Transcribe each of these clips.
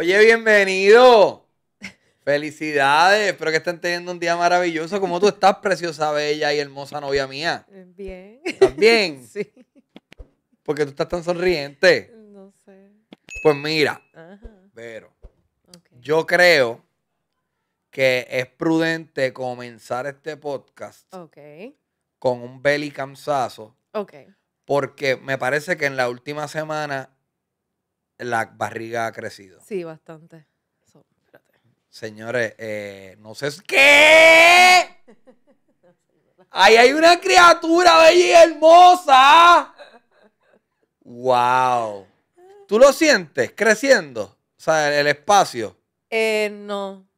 Oye, bienvenido. Felicidades, espero que estén teniendo un día maravilloso. ¿Cómo tú estás, preciosa, bella y hermosa novia mía? Bien. ¿Estás bien? Sí. Porque tú estás tan sonriente. No sé. Pues mira, Ajá. pero yo creo que es prudente comenzar este podcast okay. con un belly camsazo. Ok. Porque me parece que en la última semana la barriga ha crecido. Sí, bastante. Señores, eh, no sé qué. Ahí hay una criatura bella y hermosa. Wow. ¿Tú lo sientes creciendo? O sea, el, espacio. Eh, no.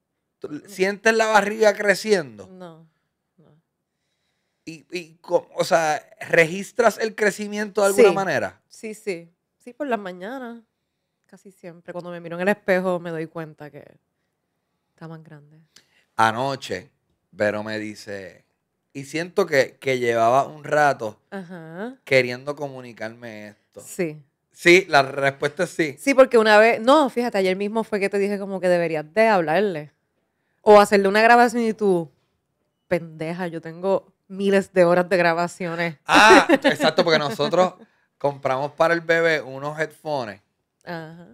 ¿Sientes la barriga creciendo? No. Y, y, o sea, ¿registras el crecimiento de alguna manera? Sí, sí. Sí, por las mañanas casi siempre. Cuando me miro en el espejo me doy cuenta que está más grande. Anoche, pero me dice, y siento que, llevaba un rato queriendo comunicarme esto. Sí. Sí, la respuesta es sí. Sí, porque una vez, no, fíjate, ayer mismo fue que te dije como que deberías de hablarle. O hacerle una grabación y tú, pendeja, yo tengo miles de horas de grabaciones. Ah, exacto, porque nosotros compramos para el bebé unos headphones Ajá.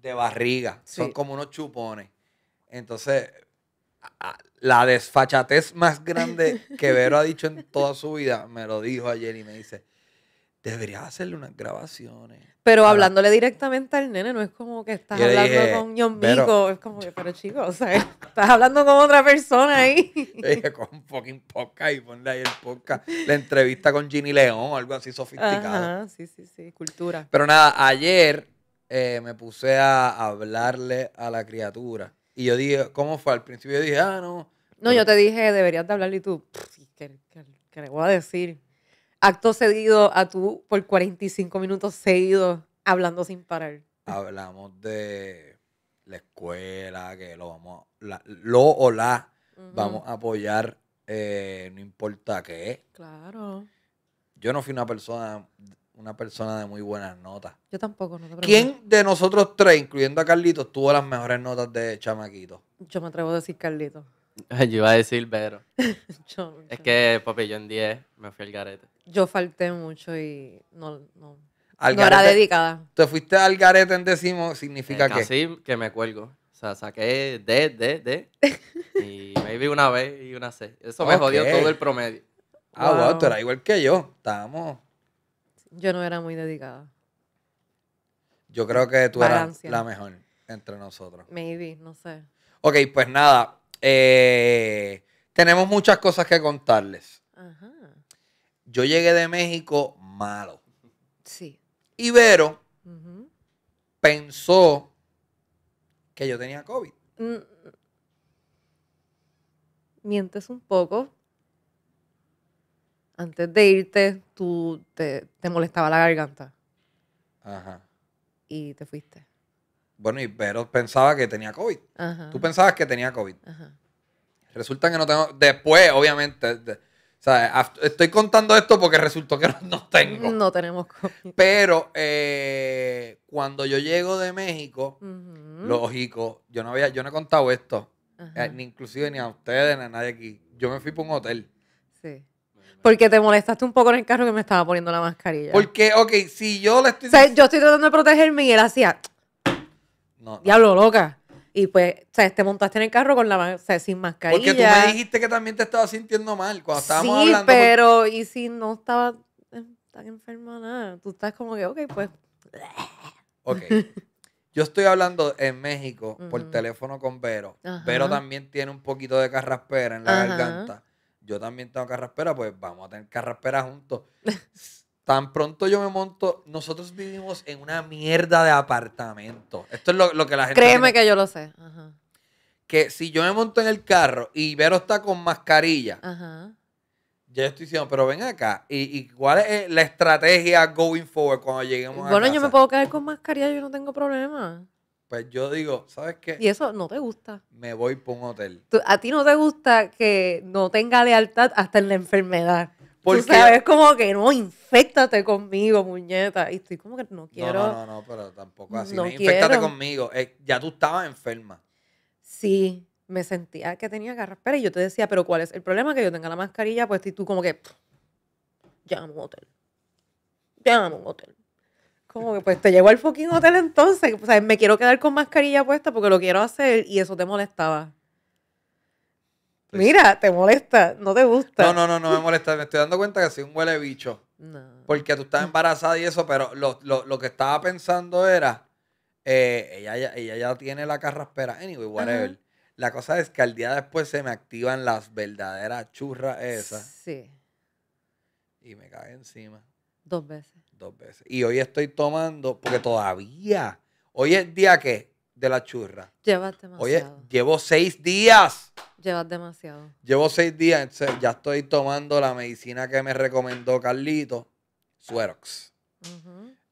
de barriga. Son como unos chupones. Entonces, la desfachatez más grande que Vero ha dicho en toda su vida, me lo dijo ayer y me dice, deberías hacerle unas grabaciones. Pero hablándole directamente al nene, no es como que estás hablando con ñombico, es como que, pero chicos, o sea, estás hablando con otra persona ahí. Le dije, con fucking podcast y ponle ahí el podcast, la entrevista con Ginny León, algo así sofisticado. sí, sí, sí, cultura. Pero nada, ayer eh, me puse a hablarle a la criatura. Y yo dije, ¿cómo fue? Al principio yo dije, ah, no. No, yo te dije, deberías de hablarle y tú, ¿qué, le voy a decir? Acto cedido a tú por 45 minutos seguidos hablando sin parar. Hablamos de la escuela, que lo vamos, lo o la vamos a apoyar, eh, no importa qué. Claro. Yo no fui una persona una persona de muy buenas notas. Yo tampoco, no te preocupes. ¿Quién de nosotros tres, incluyendo a Carlitos, tuvo las mejores notas de chamaquito? Yo me atrevo a decir Carlitos. yo iba a decir Vero. es que, papi, yo en 10 me fui al garete. Yo falté mucho y no, no, era dedicada. Te fuiste al garete en décimo, ¿significa eh, qué? que que me cuelgo. O sea, saqué D, D, D. y maybe una B y una C. Eso me jodió todo el promedio. Ah, wow, tú eras igual que yo. Estábamos yo no era muy dedicada. Yo creo que tú eras la mejor entre nosotros. Maybe, no sé. Ok, pues nada. Eh, tenemos muchas cosas que contarles. Ajá. Yo llegué de México malo. Sí. Ibero pensó que yo tenía COVID. Mm, mm. Mientes un poco antes de irte, tú te, te molestaba la garganta. Ajá. Y te fuiste. Bueno, y pero pensaba que tenía COVID. Ajá. Tú pensabas que tenía COVID. Ajá. Resulta que no tengo. Después, obviamente. o sea, estoy contando esto porque resultó que no, tengo. No tenemos COVID. Pero eh, cuando yo llego de México, lógico, yo no había, yo no he contado esto. Eh, ni inclusive ni a ustedes, ni a nadie aquí. Yo me fui por un hotel. Sí. Porque te molestaste un poco en el carro que me estaba poniendo la mascarilla. Porque, ok, si yo le estoy... O yo estoy tratando de protegerme y él hacía... No, Diablo, loca. Y pues, o sea, te montaste en el carro con la sin mascarilla. Porque tú me dijiste que también te estaba sintiendo mal cuando estábamos sí, pero y si no estaba tan enferma nada, tú estás como que, ok, pues... Ok. Yo estoy hablando en México por teléfono con Vero. Pero también tiene un poquito de carraspera en la garganta yo también tengo carraspera, pues vamos a tener carraspera juntos. Tan pronto yo me monto, nosotros vivimos en una mierda de apartamento. Esto es lo, que la gente... Créeme que yo lo sé. Que si yo me monto en el carro y Vero está con mascarilla, Ajá. ya estoy diciendo, pero ven acá, ¿y, cuál es la estrategia going forward cuando lleguemos bueno, Bueno, yo me puedo quedar con mascarilla, yo no tengo problema. Pues yo digo, ¿sabes qué? Y eso no te gusta. Me voy por un hotel. a ti no te gusta que no tenga lealtad hasta en la enfermedad. Porque- Tú sabes como que no, infectate conmigo, muñeca. Y estoy como que no quiero. No, no, no, pero tampoco así. No infectate conmigo. Eh, ya tú estabas enferma. Sí, me sentía que tenía garras y yo te decía, pero ¿cuál es el problema? Que yo tenga la mascarilla Pues y tú como que, ya a un hotel. Llama a un hotel como que pues te llevo al fucking hotel entonces. O me quiero quedar con mascarilla puesta porque lo quiero hacer y eso te molestaba. Pues Mira, te molesta, no te gusta. No, no, no, no me molesta. Me estoy dando cuenta que soy un huele bicho. No. Porque tú estás embarazada y eso, pero lo, que estaba pensando era, eh, ella, ya tiene la carraspera. Anyway, whatever. La cosa es que al día después se me activan las verdaderas churras esas. Sí. Y me cae encima. Dos veces. Dos veces. Y hoy estoy tomando, porque todavía, hoy es día que, de la churra. Llevas demasiado. Oye, llevo seis días. Llevas demasiado. Llevo seis días, ya estoy tomando la medicina que me recomendó Carlito, Suerox.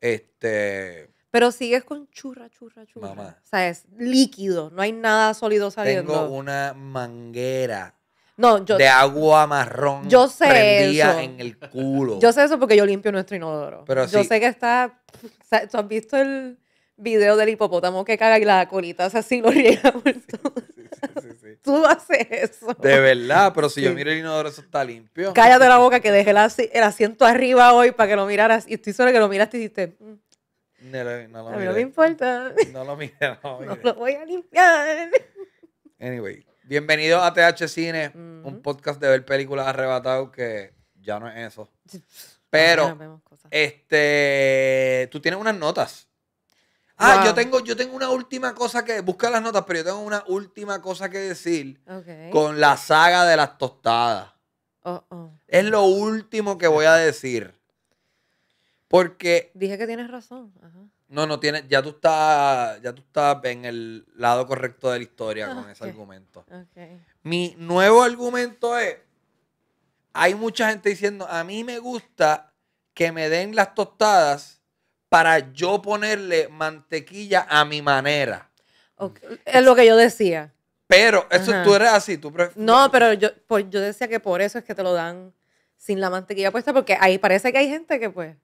Este. Pero sigues con churra, churra, churra. Mamá. O sea, es líquido, no hay nada sólido saliendo. Tengo una manguera no, De agua marrón. Yo sé prendía en el culo. Yo sé eso porque yo limpio nuestro inodoro. yo sé que está. ¿Tú has visto el video del hipopótamo que caga y la colita o sea, así lo riega por todo? Sí, sí, Tú haces eso. De verdad, pero si yo miro el inodoro, eso está limpio. Cállate la boca que dejé el, asiento arriba hoy para que lo miraras. Y estoy segura que lo miraste y dijiste. Mm, no, lo, A mí no me importa. No lo No lo voy a limpiar. Anyway, Bienvenido a TH Cine, un podcast de ver películas arrebatado que ya no es eso. Pero, este, tú tienes unas notas. Ah, yo tengo, yo tengo una última cosa que. Busca las notas, pero yo tengo una última cosa que decir con la saga de las tostadas. Oh, oh. Es lo último que voy a decir. Porque. Dije que tienes razón. Ajá. No, no tiene, ya tú estás, ya tú estás en el lado correcto de la historia ah, con ese argumento. Mi nuevo argumento es, hay mucha gente diciendo, a mí me gusta que me den las tostadas para yo ponerle mantequilla a mi manera. Es lo que yo decía. Pero eso tú eres así, tú prefieres. No, pero yo, pues, yo decía que por eso es que te lo dan sin la mantequilla puesta, porque ahí parece que hay gente que pues...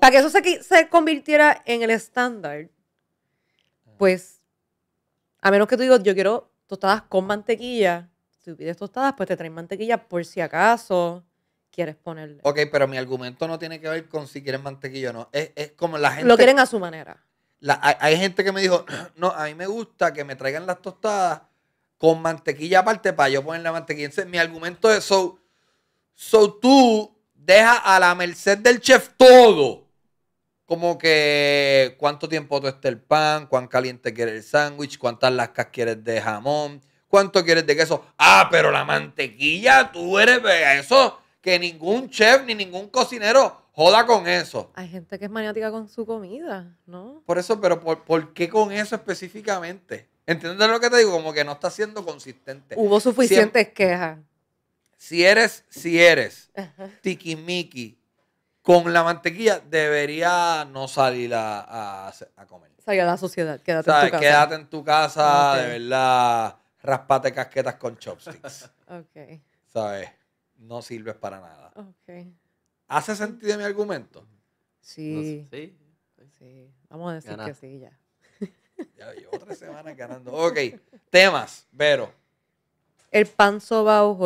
para que eso se, convirtiera en el estándar, pues, a menos que tú digas, yo quiero tostadas con mantequilla, si pides tostadas, pues te traen mantequilla por si acaso quieres ponerle. Ok, pero mi argumento no tiene que ver con si quieren mantequilla o no. Es, como la gente... Lo quieren a su manera. hay, gente que me dijo, no, a mí me gusta que me traigan las tostadas con mantequilla aparte para yo ponerle mantequilla. Entonces, mi argumento es, so, So tú dejas a la merced del chef todo. Como que cuánto tiempo tú esté el pan, cuán caliente quieres el sándwich, cuántas lascas quieres de jamón, cuánto quieres de queso. Ah, pero la mantequilla, tú eres eso. Que ningún chef ni ningún cocinero joda con eso. Hay gente que es maniática con su comida, ¿no? Por eso, pero ¿por, qué con eso específicamente? ¿Entiendes lo que te digo? Como que no está siendo consistente. Hubo suficientes quejas si eres, si eres tiquimiqui con la mantequilla, debería no salir a, a, comer. Salga a la sociedad, quédate en tu casa. Quédate en tu casa, de verdad, raspate casquetas con chopsticks. ok. ¿Sabes? No sirves para nada. Ok. ¿Hace sentido mi argumento? Sí. sí. Sí. Vamos a decir que sí, ya. Ya llevo tres semanas ganando. Ok, temas, Vero. El pan sobao o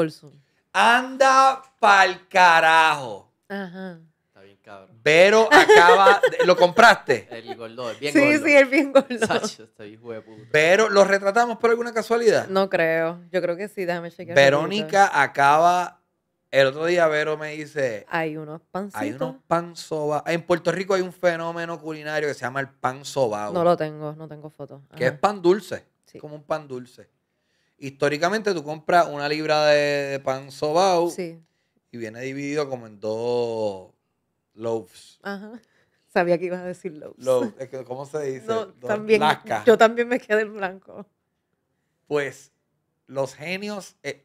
Anda pa'l carajo. Ajá. Está bien cabrón. Vero acaba. ¿Lo compraste? El el bien sí, sí, el bien gordo. Sacho, está hijo Vero, ¿lo retratamos por alguna casualidad? No creo. Yo creo que sí, déjame chequear. Verónica acaba. El otro día Vero me dice. Hay unos pancitos. Hay unos pan soba. En Puerto Rico hay un fenómeno culinario que se llama el pan sobao. No lo tengo, no tengo fotos. que es pan dulce. Sí. Como un pan dulce. Históricamente tú compras una libra de, pan sobao y viene dividido como en dos loaves. Ajá. Sabía que ibas a decir loaves. ¿cómo se dice? yo también me quedé en blanco. Pues los genios, eh,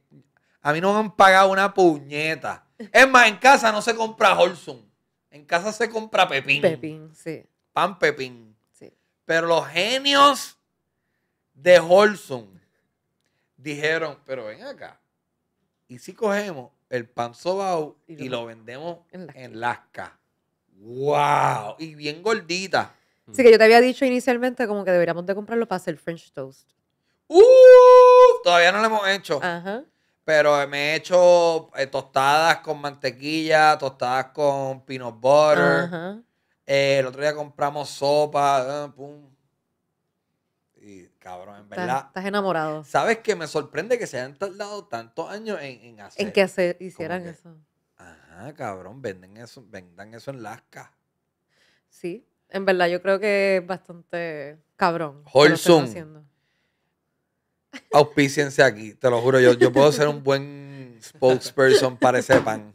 a mí no me han pagado una puñeta. Es más, en casa no se compra Holson. En casa se compra pepín. Pepín, sí. Pan pepín. Sí. Pero los genios de Holson dijeron, pero ven acá. ¿Y si cogemos el pan sobao y, lo vendemos en Lasca. ¡Wow! Y bien gordita. Así que yo te había dicho inicialmente como que deberíamos de comprarlo para hacer French toast. ¡Uh! Todavía no lo hemos hecho. Ajá. Pero me he hecho eh, tostadas con mantequilla, tostadas con peanut butter. Ajá. Eh, el otro día compramos sopa, ah, pum, cabrón, en verdad. Estás, enamorado. Sabes que me sorprende que se hayan tardado tantos años en, en hacer. En que se hicieran eso. Ajá, cabrón, venden eso, vendan eso en Lasca. Sí, en verdad yo creo que es bastante cabrón. Holzum. Auspíciense aquí, te lo juro. Yo, yo puedo ser un buen spokesperson para ese pan.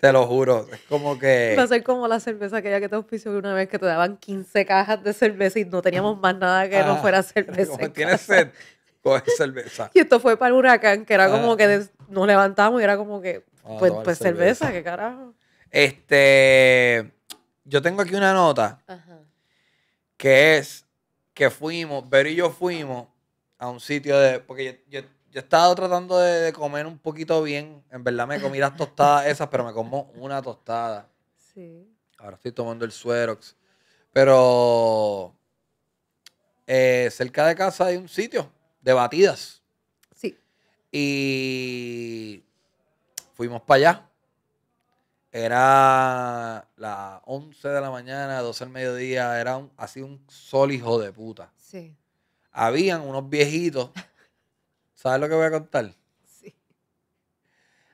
Te lo juro, es como que... Va a ser como la cerveza aquella que te que una vez que te daban 15 cajas de cerveza y no teníamos más nada que no ah, fuera cerveza. Como tienes sed, coge cerveza. Y esto fue para el huracán, que era ah. como que nos levantamos y era como que, ah, pues, pues cerveza, qué carajo. Este, yo tengo aquí una nota, que es que fuimos, Vero y yo fuimos a un sitio de, porque yo yo he estado tratando de, comer un poquito bien. En verdad me comí las tostadas esas, pero me como una tostada. Sí. Ahora estoy tomando el suerox. Pero eh, cerca de casa hay un sitio de batidas. Sí. Y fuimos para allá. Era las 11 de la mañana, 12 del mediodía. Era así un sol hijo de puta. Sí. Habían unos viejitos ¿Sabes lo que voy a contar? Sí.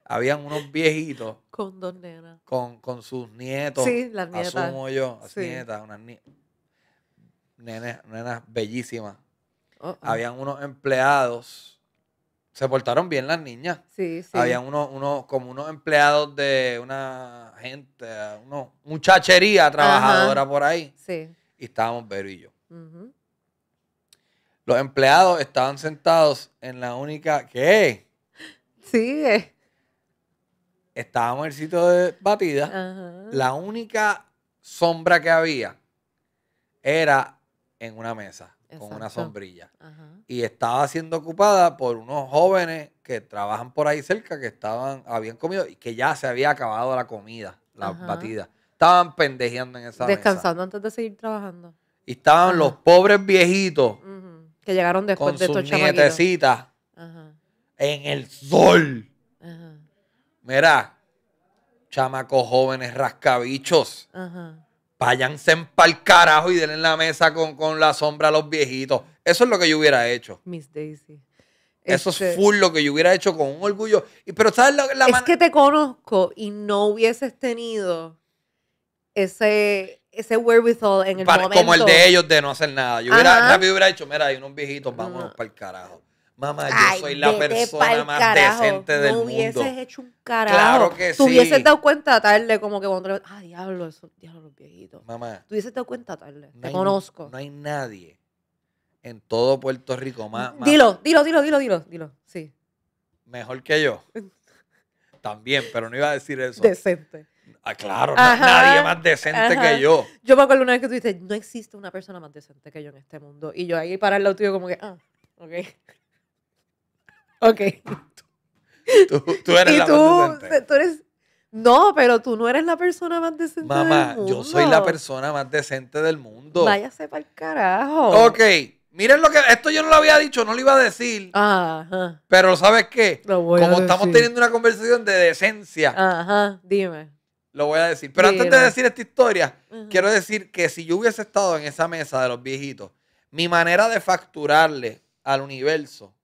Habían unos viejitos. con dos nenas. Con, sus nietos. Sí, las nietas. Asumo yo, las nietas, unas nenas, nenas bellísimas. Oh, oh. Habían unos empleados. Se portaron bien las niñas. Sí, sí. Habían unos, como unos empleados de una gente, una muchachería trabajadora por ahí. Sí. Y estábamos Vero y yo. Los empleados estaban sentados en la única. ¿Qué? Sigue. Eh. Estábamos en el sitio de batida. La única sombra que había era en una mesa con una sombrilla. Y estaba siendo ocupada por unos jóvenes que trabajan por ahí cerca que estaban, habían comido y que ya se había acabado la comida, la batida. Estaban pendejeando en esa Descansando antes de seguir trabajando. Y estaban los pobres viejitos. Que llegaron después de estos nietecitas Ajá. en el sol. Ajá. Mira, chamacos jóvenes rascabichos. Ajá. Váyanse para carajo y den en la mesa con, la sombra a los viejitos. Eso es lo que yo hubiera hecho. Miss Daisy. Eso es este full lo que yo hubiera hecho con un orgullo. Pero ¿sabes la, Es que te conozco y no hubieses tenido ese ese wherewithal en el momento. Como el de ellos de no hacer nada. Yo hubiera, hubiera dicho, mira, hay unos viejitos, vámonos para el carajo. Mamá, yo soy la persona más decente del mundo. No hubieses hecho un carajo. Claro que sí. Te hubieses dado cuenta tarde, como que cuando... Ah, diablo, esos diablo, los viejitos. Mamá. Te hubieses dado cuenta tarde. te conozco. No hay nadie en todo Puerto Rico más... más dilo, dilo, dilo, dilo, dilo, dilo. Sí. Mejor que yo. También, pero no iba a decir eso. Decente. Ah, claro, nadie más decente que yo. Yo me acuerdo una vez que tú dices, no existe una persona más decente que yo en este mundo. Y yo ahí para el lado tuyo como que, ah, ok. Ok. Tú, eres la más decente. tú eres... No, pero tú no eres la persona más decente Mamá, del mundo. yo soy la persona más decente del mundo. Váyase para el carajo. Ok, miren lo que... Esto yo no lo había dicho, no lo iba a decir. Ajá. Pero ¿sabes qué? Como estamos teniendo una conversación de decencia. Ajá, dime lo voy a decir. Pero antes de decir esta historia, quiero decir que si yo hubiese estado en esa mesa de los viejitos, mi manera de facturarle al universo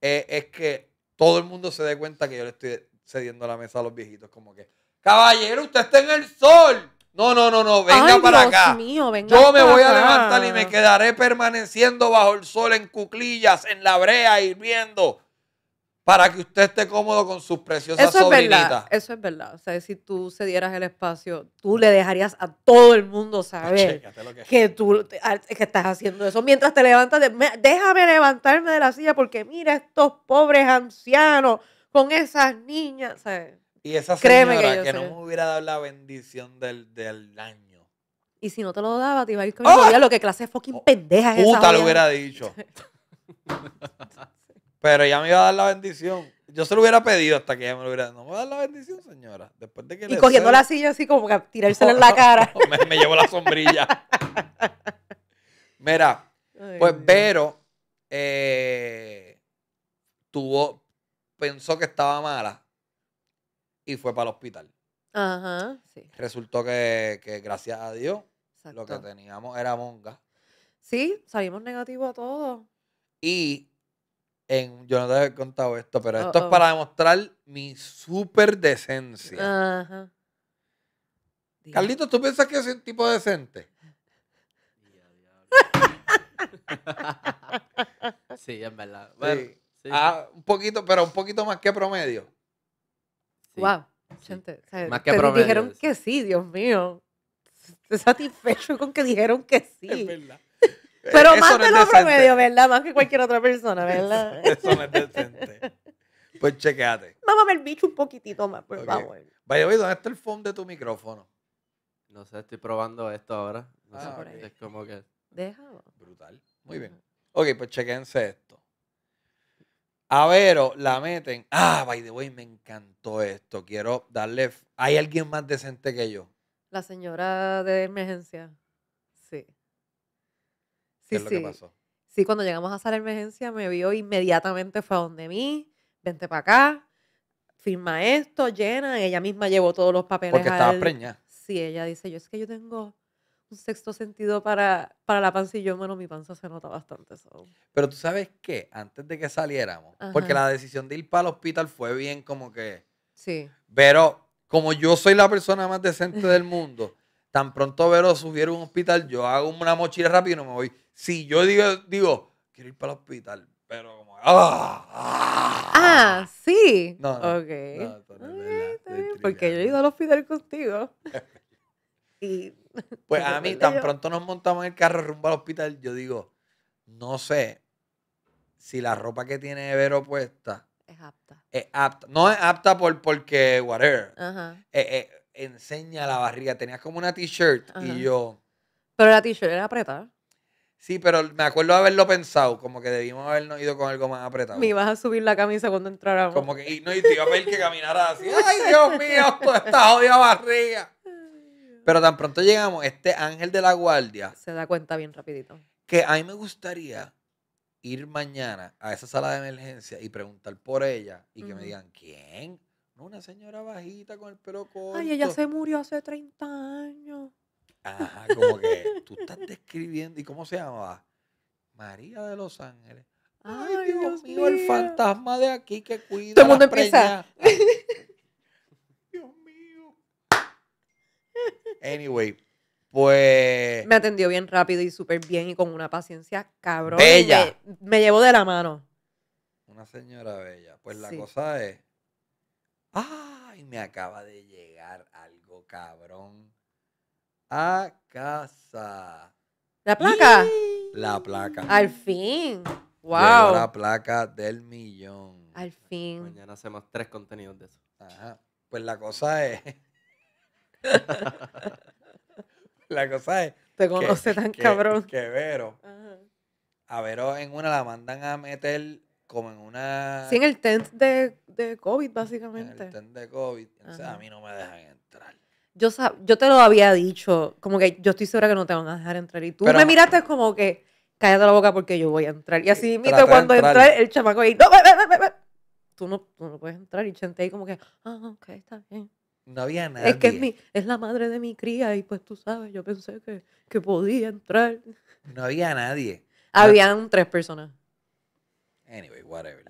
eh, es que todo el mundo se dé cuenta que yo le estoy cediendo la mesa a los viejitos. Como que, caballero, usted está en el sol. No, no, no, no, venga para Dios acá. yo me voy a levantar y me quedaré permaneciendo bajo el sol en cuclillas, en la brea, hirviendo para que usted esté cómodo con sus preciosas eso sobrinitas. Es verdad, eso es verdad. O sea, si tú cedieras el espacio, tú le dejarías a todo el mundo saber que, tú estás haciendo eso. Mientras te levantas, déjame levantarme de la silla porque mira estos pobres ancianos con esas niñas. Y esa señora que, no me hubiera dado la bendición del, del año. Y si no te lo daba, te iba a ir con ¡Oh! lo que clase fucking oh, pendeja esa. Puta lo hubiera dicho. Pero ella me iba a dar la bendición. Yo se lo hubiera pedido hasta que ella me lo hubiera No me voy a dar la bendición, señora. Después de que Y cogiendo la silla así como que tirársela en la cara. me, llevó llevo la sombrilla. Mira, pues Vero eh, tuvo, pensó que estaba mala y fue para el hospital. Ajá, sí. Resultó que, que gracias a Dios, lo que teníamos era monga. Sí, salimos negativos a todo. Y yo no te había contado esto, pero esto es para demostrar mi super decencia. Ajá. ¿tú piensas que es un tipo decente? sí, es verdad. Ah, un poquito, pero un poquito más que promedio. Wow. más que promedio. Dijeron que sí, Dios mío. Estoy satisfecho con que dijeron que sí. Es verdad. Pero más de lo promedio, ¿verdad? Más que cualquier otra persona, ¿verdad? Eso no es decente. Pues chequeate. Vamos a ver el bicho un poquitito más, por favor. Vaya, ¿dónde está el phone de tu micrófono? No sé, estoy probando esto ahora. No ah, por qué. Es como que... Déjalo. Brutal. Muy bien. Ok, pues chequense esto. A ver, la meten. Ah, by the way, me encantó esto. Quiero darle. ¿Hay alguien más decente que yo? La señora de emergencia. Sí, es que pasó. Sí, cuando llegamos a salir de emergencia me vio inmediatamente fue a donde mí, vente para acá, firma esto, llena, ella misma llevó todos los papeles. Porque estaba preñada. Sí, ella dice, yo es que yo tengo un sexto sentido para, para la panza y yo, bueno, mi panza se nota bastante. Pero tú sabes qué, antes de que saliéramos, porque la decisión de ir para el hospital fue bien como que... Sí. Pero como yo soy la persona más decente del mundo, Tan pronto Vero subiera a un hospital, yo hago una mochila rápida y no me voy. Si yo digo, digo quiero ir para el hospital, pero como. ¡Ah! ¡Ah! ah". ah sí. No, no, ok. Ah, porque yo he ido al hospital contigo. y. Pues a mí, tan pronto nos montamos en el carro rumbo al hospital, yo digo, no sé si la ropa que tiene Vero puesta es apta. Es apta. No es apta por, porque, whatever. Ajá. Eh, eh, enseña la barriga. Tenías como una t-shirt y yo. Pero la t-shirt era apretada. Sí, pero me acuerdo haberlo pensado, como que debimos habernos ido con algo más apretado. Me ibas a subir la camisa cuando entráramos. Como que, y, no, y te iba a pedir que caminara así. ¡Ay, Dios mío! Esta odia barriga. Pero tan pronto llegamos, este ángel de la guardia. Se da cuenta bien rapidito. Que a mí me gustaría ir mañana a esa sala de emergencia y preguntar por ella y que me digan, ¿quién? una señora bajita con el pelo corto. Ay, ella se murió hace 30 años. Ajá, como que tú estás describiendo. ¿Y cómo se llamaba? María de los Ángeles. Ay, Dios, mío, el fantasma de aquí que cuida. Todo el mundo Dios mío. Anyway, pues. Me atendió bien rápido y súper bien y con una paciencia cabrón. Bella. Me, llevó de la mano. Una señora bella. Pues la cosa es Ay, me acaba de llegar algo cabrón a casa. ¿La placa? La placa. Al fin. Wow. la placa del millón. Al fin. Mañana hacemos tres contenidos de eso. Ajá. Pues la cosa es. la cosa es. Te conoce tan cabrón. Que Vero. A Vero en una la mandan a meter como en una. Sí, en el tent de, de COVID, básicamente. En el tent de COVID. O sea, a mí no me dejan entrar. Yo, yo te lo había dicho, como que yo estoy segura que no te van a dejar entrar. Y tú me miraste como que, cállate la boca porque yo voy a entrar. Y así mismo cuando entra el chamaco ahí, no, ve, ve, ve, Tú, no, tú no puedes entrar. Y Chente ahí como que, ah, ok, está bien. No había nadie. Es que es, mi, es la madre de mi cría y pues tú sabes, yo pensé que, que podía entrar. No había nadie. Habían tres personas. Anyway, whatever.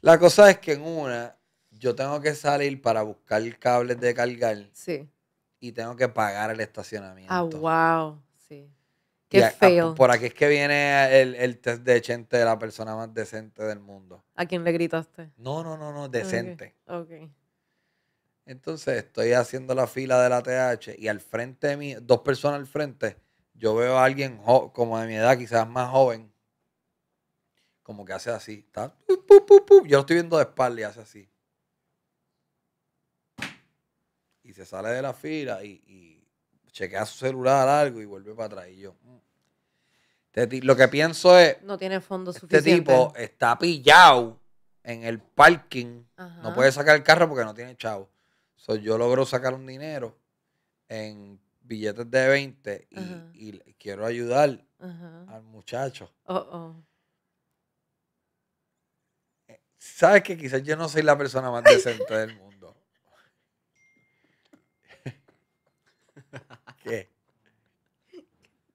La cosa es que en una, yo tengo que salir para buscar el cable de cargar. Sí. Y tengo que pagar el estacionamiento. Ah, wow. Sí. Qué feo. Por aquí es que viene el, test de Chente de la persona más decente del mundo. ¿A quién le gritaste? No, no, no, no, decente. Entonces estoy haciendo la fila de la TH y al frente de mí, dos personas al frente, yo veo a alguien como de mi edad, quizás más joven, como que hace así. Está, Yo lo estoy viendo de espalda y hace así. Y se sale de la fila y, chequea su celular algo y vuelve para atrás. Y yo. Mm". Este lo que pienso es. No tiene fondos este suficiente. Este tipo está pillado en el parking. No puede sacar el carro porque no tiene chavo. yo logro sacar un dinero en billetes de 20 y, quiero ayudar al muchacho. Oh, Sabes que quizás yo no soy la persona más decente del mundo. ¿Qué?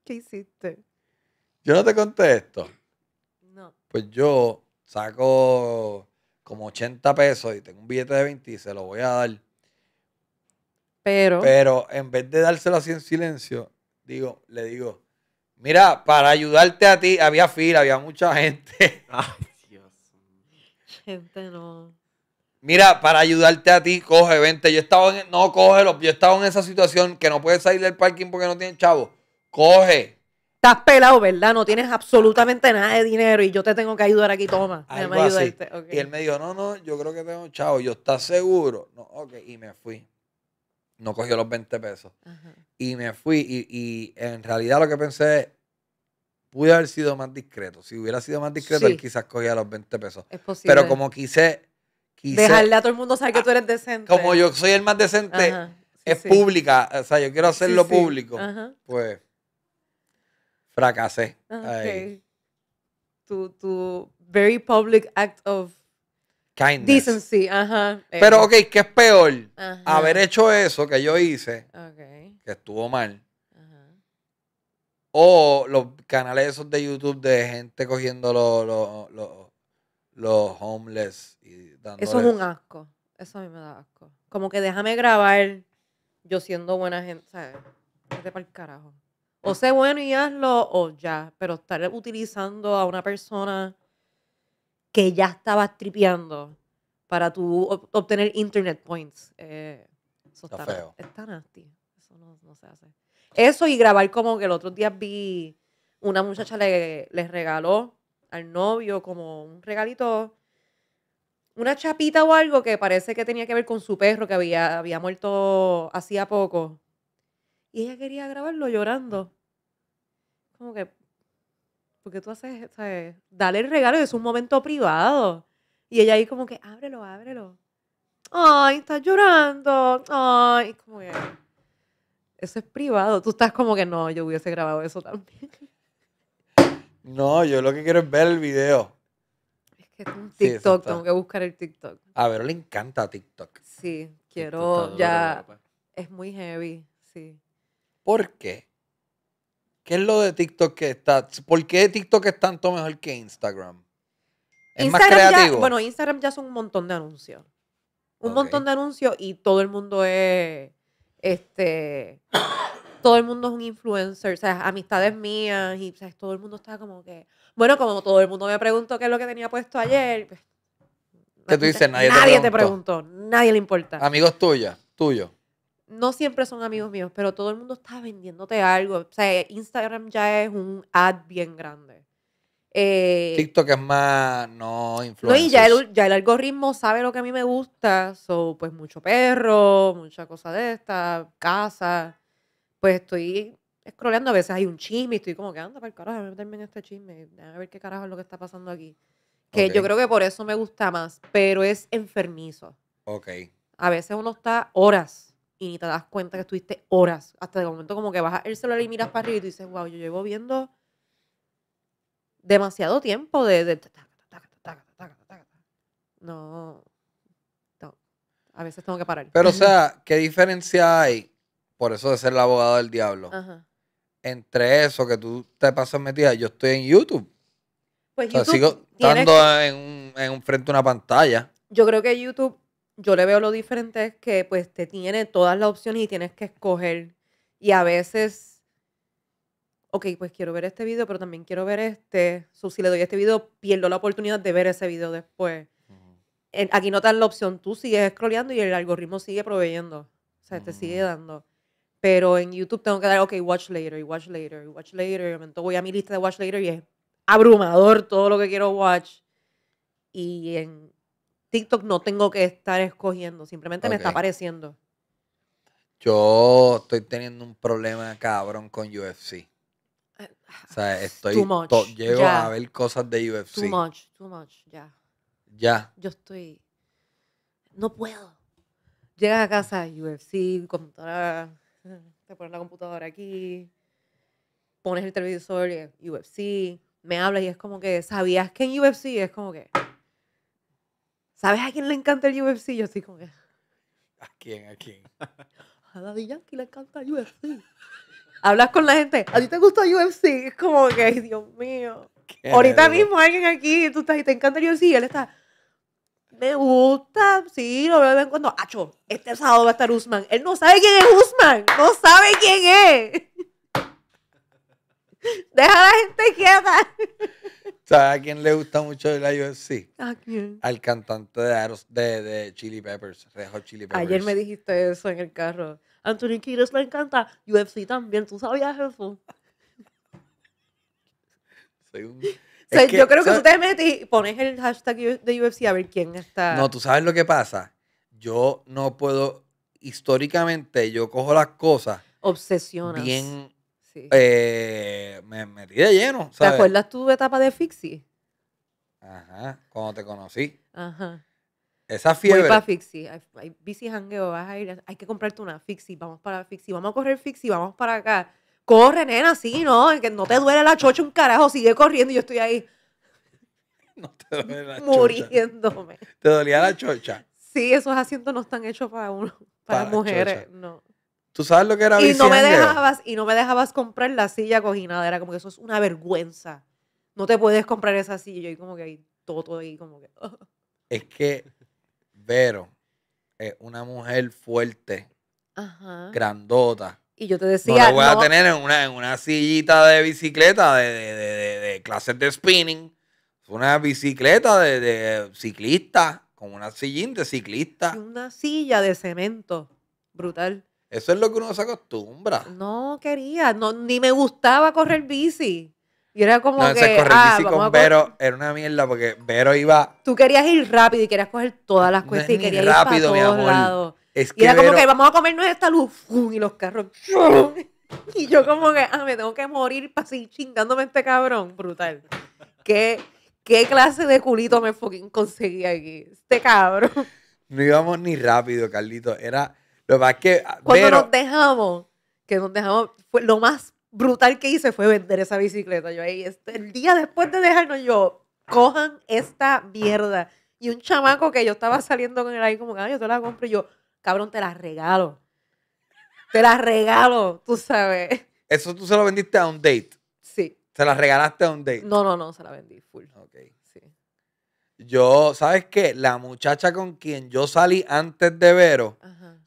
¿Qué hiciste? Yo no te contesto. No. Pues yo saco como 80 pesos y tengo un billete de 20 y se lo voy a dar. Pero. Pero en vez de dárselo así en silencio, digo, le digo, mira, para ayudarte a ti, había fila, había mucha gente. no. Mira, para ayudarte a ti, coge, vente. Yo estaba en. No, cógelo. Yo estaba en esa situación que no puedes salir del parking porque no tienes chavo. Coge. Estás pelado, ¿verdad? No tienes absolutamente nada de dinero y yo te tengo que ayudar aquí. Toma, déjame Y él me dijo, no, no, yo creo que tengo chavo. Yo, ¿estás seguro? No, ok. Y me fui. No cogió los 20 pesos. Y me fui. Y, y en realidad lo que pensé es, pude haber sido más discreto. Si hubiera sido más discreto, él quizás cogía los 20 pesos. Pero como quise, quise. Dejarle a todo el mundo saber que ah, tú eres decente. Como yo soy el más decente, es pública. O sea, yo quiero hacerlo público. Pues fracasé. Ah, tu, tu very public act of Kindness. Decency, ajá. Pero, eh. ok, ¿qué es peor? Haber hecho eso que yo hice, que estuvo mal, o los canales esos de YouTube de gente cogiendo los, homeless y dándoles... Eso es un asco. Eso a mí me da asco. Como que déjame grabar yo siendo buena gente, ¿sabes? Vete para el carajo. O sé bueno y hazlo, o ya. Pero estar utilizando a una persona que ya estaba tripeando para tu obtener internet points. Eh, eso está, nasty. Eso no se hace. Eso y grabar como que el otro día vi una muchacha le, le regaló al novio como un regalito, una chapita o algo que parece que tenía que ver con su perro que había, había muerto hacía poco. Y ella quería grabarlo llorando. Como que, porque tú haces, ¿sabes? Dale el regalo, es un momento privado. Y ella ahí como que, ábrelo, ábrelo. Ay, está llorando. Ay, como que eso es privado. Tú estás como que no, yo hubiese grabado eso también. No, yo lo que quiero es ver el video. Es que es un TikTok, tengo que buscar el TikTok. A ver, le encanta TikTok. Sí, quiero ya. Pues. es muy heavy, sí. ¿Por qué? ¿Qué es lo de TikTok que está? ¿Por qué TikTok es tanto mejor que Instagram? Es Instagram más creativo. bueno, Instagram ya son un montón de anuncios. Un montón de anuncios y todo el mundo es este, todo el mundo es un influencer, o sea, amistades mías y o todo el mundo está como que, bueno, como todo el mundo me preguntó qué es lo que tenía puesto ayer, pues, ¿Qué tú dices? Nadie, te, preguntó. nadie le importa. Amigos tuyos, tuyos. No siempre son amigos míos, pero todo el mundo está vendiéndote algo. O sea, Instagram ya es un ad bien grande. Eh, TikTok es más, no influencers. No, y ya el, algoritmo sabe lo que a mí me gusta. So, pues mucho perro, mucha cosa de esta, casa. Pues estoy scrolleando. A veces hay un chisme y estoy como que anda para el carajo, A meterme en este chisme. A ver qué carajo es lo que está pasando aquí. Que yo creo que por eso me gusta más, pero es enfermizo. Ok. A veces uno está horas y ni te das cuenta que estuviste horas. Hasta el momento como que bajas el celular y miras para arriba y dices, wow, yo llevo viendo demasiado tiempo de... no, a veces tengo que parar. Pero o sea, ¿qué diferencia hay, por eso de ser el abogado del diablo, entre eso que tú te pasas metida? Yo estoy en YouTube. Pues sigo estando en, frente a una pantalla. Yo creo que YouTube, yo le veo lo diferente es que pues te tiene todas las opciones y tienes que escoger. Y a veces ok, pues quiero ver este video, pero también quiero ver este. si le doy este video, pierdo la oportunidad de ver ese video después. aquí no te dan la opción, tú sigues scrolleando y el algoritmo sigue proveyendo. O sea, te sigue mm. dando. Pero en YouTube tengo que dar, ok, watch later, watch later, watch later. Entonces voy a mi lista de watch later y es abrumador todo lo que quiero watch. Y en TikTok no tengo que estar escogiendo, simplemente me está apareciendo. Yo estoy teniendo un problema cabrón con UFC. O sea, estoy. llego a ver cosas de UFC. Too much, too much, ya. Ya. Yo estoy. No puedo. Llegas a casa, UFC, computadora. Te pones la computadora aquí. Pones el televisor, UFC. Me hablas y es como que. ¿Sabías que en UFC? Es como que. ¿Sabes a quién le encanta el UFC? Yo estoy como que. ¿A quién? ¿A quién? A Daddy Yankee le encanta el UFC hablas con la gente, ¿a ti te gusta UFC? Es como que, Dios mío. Ahorita mismo alguien aquí, tú estás y te encanta el UFC, él está, me gusta, sí, lo veo de en cuando. Acho, este sábado va a estar Usman. Él no sabe quién es Usman, no sabe quién es. Deja a la gente quieta. ¿Sabes a quién le gusta mucho la UFC? ¿A quién? Al cantante de, de, Chili Peppers, Chili Peppers. Ayer me dijiste eso en el carro. Anthony Kiedis le encanta UFC también. ¿Tú sabías eso? yo creo que tú te metes y pones el hashtag de UFC a ver quién está. No, tú sabes lo que pasa. Yo no puedo. Históricamente, yo cojo las cosas. Obsesionas. Bien. Sí. Eh, me metí de lleno. ¿sabes? ¿Te acuerdas tu etapa de Fixie? Ajá, cuando te conocí. Ajá. Esa fiebre. Voy para Fixie. Hay, bici jangueo, Hay que comprarte una fixi, Vamos para fixi. Vamos a correr fixi, Vamos para acá. Corre, nena, sí, no. Que no te duele la chocha un carajo. Sigue corriendo y yo estoy ahí. No te duele la Muriéndome. ¿Te dolía la chocha? Sí, esos asientos no están hechos para uno, para, mujeres. No. ¿Tú sabes lo que era y no me dejabas Y no me dejabas comprar la silla cojinada. Era como que eso es una vergüenza. No te puedes comprar esa silla. Y como que hay todo, todo ahí como que... Es que pero es una mujer fuerte, grandota. Y yo te decía. No lo voy a tener en una, sillita de bicicleta de, de, clases de spinning. Una bicicleta de, ciclista, con una sillín de ciclista. una silla de cemento. Brutal. Eso es lo que uno se acostumbra. No quería, no, ni me gustaba correr bici. Y era como que. Ah, con Vero era una mierda porque Vero iba. Tú querías ir rápido y querías coger todas las cosas y querías ir rápido mi era como que vamos a comernos esta luz y los carros. y yo como que, ah, me tengo que morir para seguir chingándome este cabrón. Brutal. ¿Qué, ¿Qué clase de culito me fucking conseguí aquí? Este cabrón. No íbamos ni rápido, Carlito. Era. Lo más que. Cuando nos dejamos, que nos dejamos, fue lo más brutal que hice fue vender esa bicicleta. Yo ahí, este, el día después de dejarnos, yo, cojan esta mierda. Y un chamaco que yo estaba saliendo con él ahí, como, ay, yo te la compro. Y yo, cabrón, te la regalo. Te la regalo, tú sabes. ¿Eso tú se lo vendiste a un date? Sí. ¿Se la regalaste a un date? No, no, no, se la vendí full. Ok. Sí. Yo, ¿sabes qué? La muchacha con quien yo salí antes de Vero,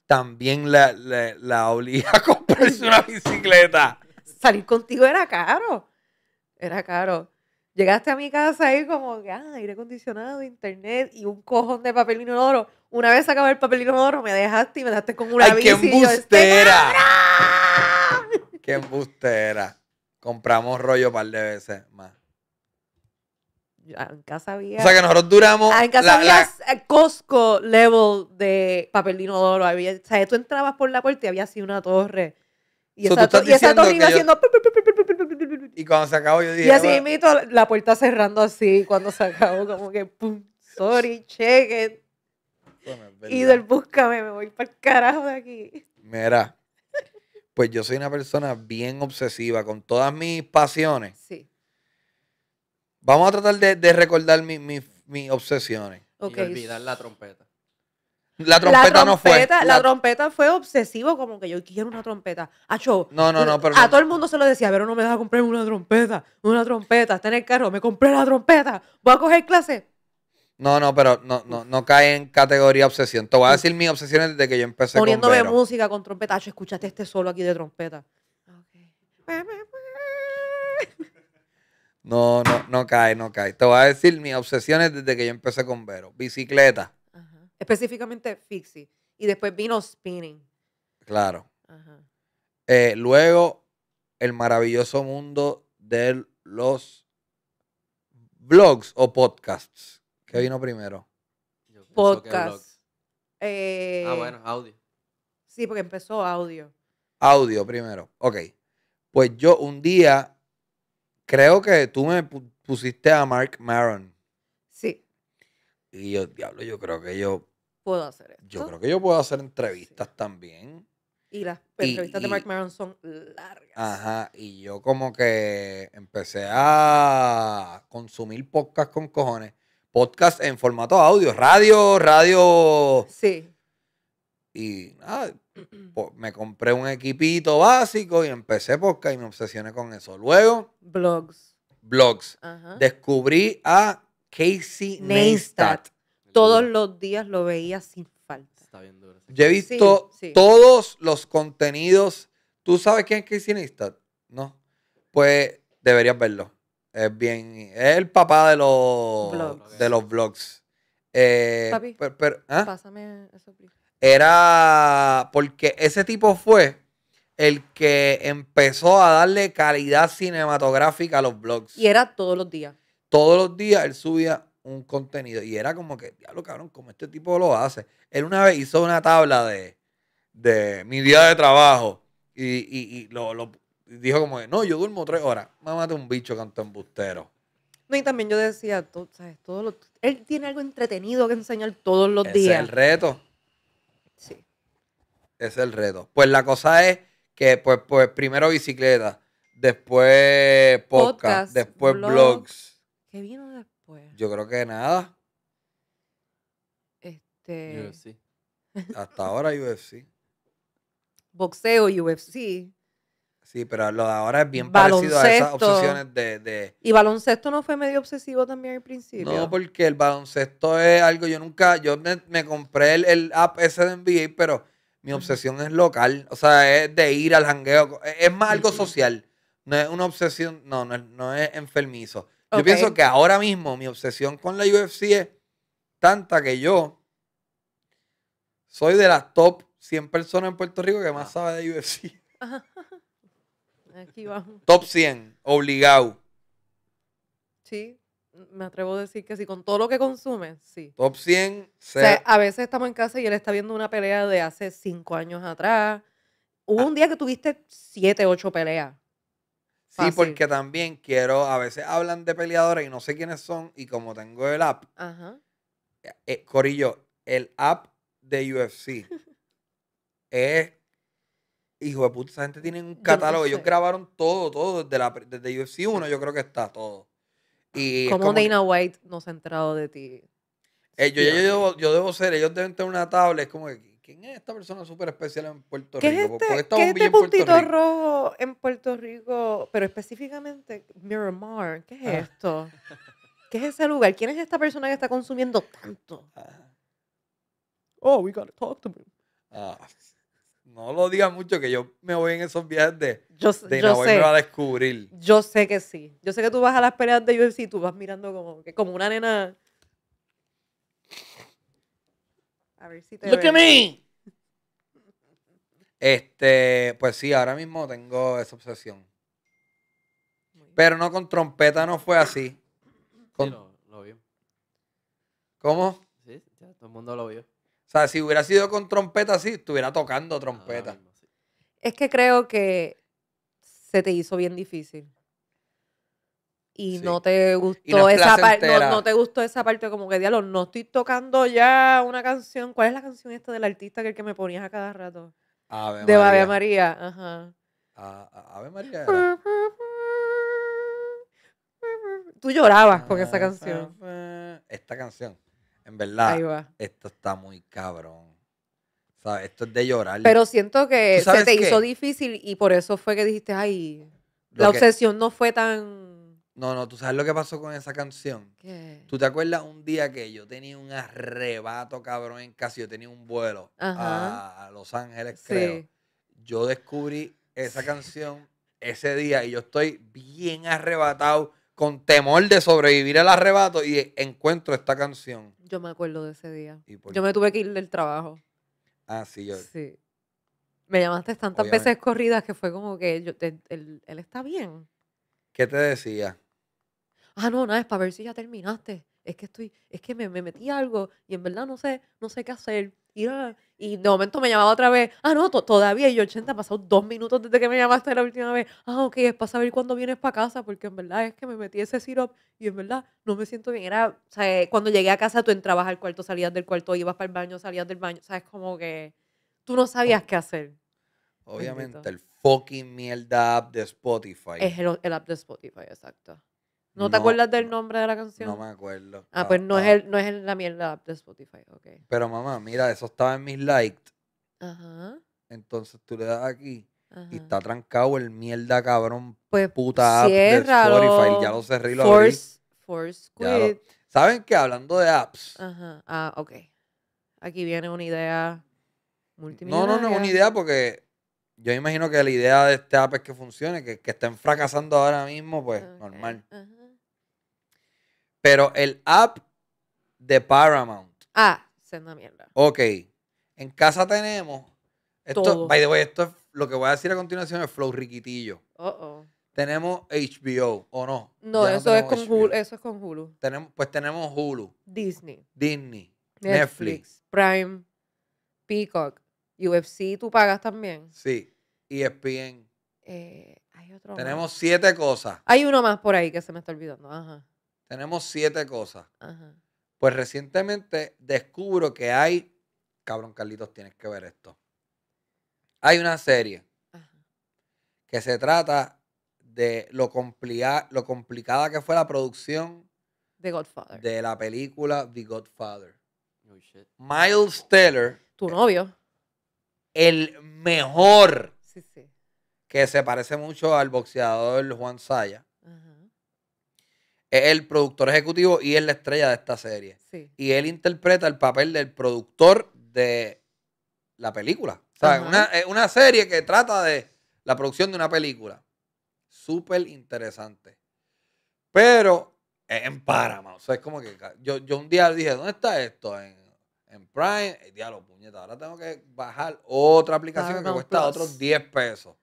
también la, la, la a comprarse una bicicleta salir contigo era caro. Era caro. Llegaste a mi casa ahí como que, ah, aire acondicionado, internet y un cojón de papel inodoro. Una vez acabó el papel inodoro, me dejaste y me dejaste con una Ay, ¡Qué este embustera! ¡Qué embustera! Compramos rollo un par de veces más. Ah, en casa había. O sea que nosotros duramos. Ah, en casa había eh, Costco level de papel de o sea, tú entrabas por la puerta y había así una torre y esa, haciendo. Y cuando se acabó, yo dije. Y así la puerta cerrando así. Cuando se acabó, como que, pum, sorry, chequen. y del búscame, me voy para el carajo de aquí. Mira, pues yo soy una persona bien obsesiva con todas mis pasiones. Sí. Vamos a tratar de, recordar mis obsesiones. Y olvidar la trompeta. La trompeta, no fue. La, trompeta fue obsesivo, como que yo quisiera una trompeta. Acho, no, no, no, pero a todo el mundo se lo decía, pero no me dejas comprar una trompeta, una trompeta, está en el carro, me compré la trompeta, voy a coger clase. No, no, pero no, no, no cae en categoría obsesión. Te voy a mm. decir mis obsesiones desde que yo empecé con Vero. música con trompeta. Acho, escuchaste este solo aquí de trompeta. No, no, no cae, no cae. Te voy a decir mis obsesiones desde que yo empecé con Vero. Bicicleta específicamente Fixie. Y después vino Spinning. Claro. Eh, luego, el maravilloso mundo de los blogs o podcasts. ¿Qué vino primero? Podcast. Eh, ah, bueno, audio. Sí, porque empezó audio. Audio primero, ok. Pues yo un día, creo que tú me pusiste a Mark Maron. Sí. Y yo, diablo, yo creo que yo yo creo que yo puedo hacer entrevistas también. Y las entrevistas de Mark Maron son largas. Ajá, y yo como que empecé a consumir podcast con cojones. Podcast en formato audio, radio, radio. Sí. Y nada, me compré un equipito básico y empecé podcast y me obsesioné con eso. Luego. Blogs. Blogs. Descubrí a Casey Neistat todos los días lo veía sin falta. Está Yo he visto todos los contenidos. ¿Tú sabes quién es es No. Pues deberías verlo. Es bien. Es el papá de los Vlogs. de los vlogs. Eh, Papi. ¿ah? Pásame eso, era porque ese tipo fue el que empezó a darle calidad cinematográfica a los blogs. Y era todos los días. Todos los días él subía un contenido. Y era como que, diablo, cabrón, como este tipo lo hace. Él una vez hizo una tabla de, de mi día de trabajo y, y, lo, lo, dijo como, que, no, yo duermo tres horas. Mámate un bicho canto embustero. No, y también yo decía, tú, ¿sabes? Todo él tiene algo entretenido que enseñar todos los días. Es el reto. Sí. es el reto. Pues la cosa es que, pues, pues primero bicicleta, después podcast, después blogs. ¿Qué vino después? Pues yo creo que nada. Este. UFC. Hasta ahora UFC. Boxeo, UFC. Sí, pero lo de ahora es bien parecido a esas obsesiones de, Y baloncesto no fue medio obsesivo también al principio. No, porque el baloncesto es algo. Yo nunca. Yo me, compré el, app ese de NBA, pero mi obsesión es local. O sea, es de ir al jangueo. Es, más algo social. No es una obsesión. No, no es enfermizo. Yo pienso que ahora mismo mi obsesión con la UFC es tanta que yo soy de las top 100 personas en Puerto Rico que más ah. sabe de UFC. Aquí vamos. Top 100, obligado. Sí, me atrevo a decir que sí, con todo lo que consume, sí. Top 100. sí. a veces estamos en casa y él está viendo una pelea de hace 5 años atrás. Hubo ah. un día que tuviste 7, 8 peleas. Sí, porque también quiero, a veces hablan de peleadores y no sé quiénes son, y como tengo el app, Ajá. Eh, eh, Corillo, el app de UFC es hijo de puta, esa gente tiene un catálogo. Ellos grabaron todo, todo, desde, la, desde UFC 1 yo creo que está todo. Y ¿Cómo como Dana White no se ha enterado de ti? Eh, yo, debo, yo, debo ser, ellos deben tener una tabla, es como que ¿quién es esta persona súper especial en Puerto Rico? Este? ¿qué es este puntito rojo en Puerto Rico? Pero específicamente Miramar, ¿qué es ah. esto? ¿Qué es ese lugar? ¿Quién es esta persona que está consumiendo tanto? Ah. Oh, we gotta talk to me. Ah. No lo diga mucho que yo me voy en esos viajes de, yo, de a descubrir. Yo sé que sí. Yo sé que tú vas a las peleas de UFC y tú vas mirando como, como una nena A ver si te Look at me. Este, pues sí, ahora mismo tengo esa obsesión. Pero no con trompeta no fue así. Sí, lo, vio. ¿Cómo? Sí, todo el mundo lo vio. O sea, si hubiera sido con trompeta, sí, estuviera tocando trompeta. Es que creo que se te hizo bien difícil y no te gustó esa parte, no, te gustó esa parte como que diálogo, no estoy tocando ya una canción. ¿Cuál es la canción esta del artista que, el que me ponías a cada rato? de María. María, ajá. Ah, a, Ave María. Tú llorabas con esa canción. Esta canción, en verdad, esto está muy cabrón. O esto es de llorar. Pero siento que se te hizo difícil y por eso fue que dijiste, ay, la obsesión no fue tan no, no, tú sabes lo que pasó con esa canción. ¿Qué? ¿Tú te acuerdas un día que yo tenía un arrebato, cabrón, en casa? yo tenía un vuelo a, Los Ángeles, creo? Yo descubrí esa canción ese día y yo estoy bien arrebatado con temor de sobrevivir al arrebato y encuentro esta canción. Yo me acuerdo de ese día. Yo me tuve que ir del trabajo. Ah, sí, yo. Sí. Me llamaste tantas veces corridas que fue como que yo, él está bien. ¿Qué te decía? ah, no, nada, es para ver si ya terminaste. Es que estoy, es que me, me metí algo y en verdad no sé, no sé qué hacer. Y, de momento me llamaba otra vez, ah, no, todavía, y yo, 80, pasó pasado dos minutos desde que me llamaste la última vez. Ah, ok, es para saber cuándo vienes para casa, porque en verdad es que me metí ese sirope y en verdad no me siento bien. Era, o sea, eh, cuando llegué a casa tú entrabas al cuarto, salías del cuarto, ibas para el baño, salías del baño, sabes, como que tú no sabías qué hacer. Obviamente, el fucking mierda app de Spotify. Es el, el app de Spotify, exacto. ¿No te acuerdas del nombre de la canción? No me acuerdo. Ah, pues no, es, ah, ah. el, no es la mierda de Spotify, ok. Pero mamá, mira, eso estaba en mis likes. Ajá. Entonces tú le das aquí y está trancado el mierda cabrón pues, puta app de Spotify. Ya lo cerré y lo Force, Force quit. ¿Saben qué? Hablando de apps. Ajá. Ah, ok. Aquí viene una idea multimillonaria. No, no, no, una idea porque yo imagino que la idea de este app es que funcione, que, estén fracasando ahora mismo, pues normal. Ajá. Pero el app de Paramount. Ah, es una mierda. Ok. En casa tenemos. Esto, Todo. by the way, esto es lo que voy a decir a continuación es Flow Riquitillo. Oh, oh. Tenemos HBO, ¿o no? No, eso, es con Hulu, eso es con Hulu. Tenemos, pues tenemos Hulu. Disney. Disney. Netflix, Prime. Peacock. UFC, tú pagas también. Sí. ESPN. Eh, hay otro Tenemos siete cosas. Hay uno más por ahí que se me está olvidando. Ajá. Tenemos siete cosas. Pues recientemente descubro que hay, cabrón Carlitos, tienes que ver esto. Hay una serie que se trata de lo, lo complicada que fue la producción de la película The Godfather. Oh, Miles Teller. Tu eh, novio. El mejor. Que se parece mucho al boxeador Juan Saya es el productor ejecutivo y es la estrella de esta serie. Y él interpreta el papel del productor de la película. O sea, una, es una serie que trata de la producción de una película. Súper interesante. Pero es en Paramount. O sea, es como que yo, un día dije, ¿dónde está esto? En, en Prime. El diablo, puñeta. Ahora tengo que bajar otra aplicación que me cuesta otros 10 pesos.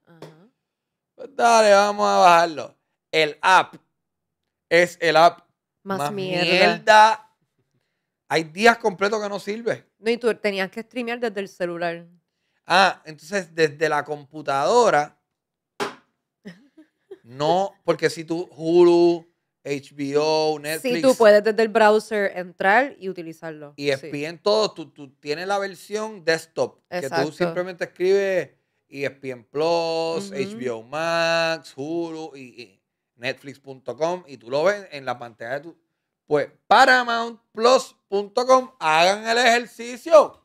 Pues dale, vamos a bajarlo. El app es el app más, mierda. Hay días completos que no sirve. No, y tú tenías que streamear desde el celular. Ah, entonces desde la computadora. no, porque si tú Hulu, HBO, Netflix. Sí, tú puedes desde el browser entrar y utilizarlo. Y ESPN todo, tú, tienes la versión desktop, que tú simplemente escribes ESPN Plus, HBO Max, Hulu y netflix.com y tú lo ves en la pantalla de tu... Pues paramountplus.com, hagan el ejercicio.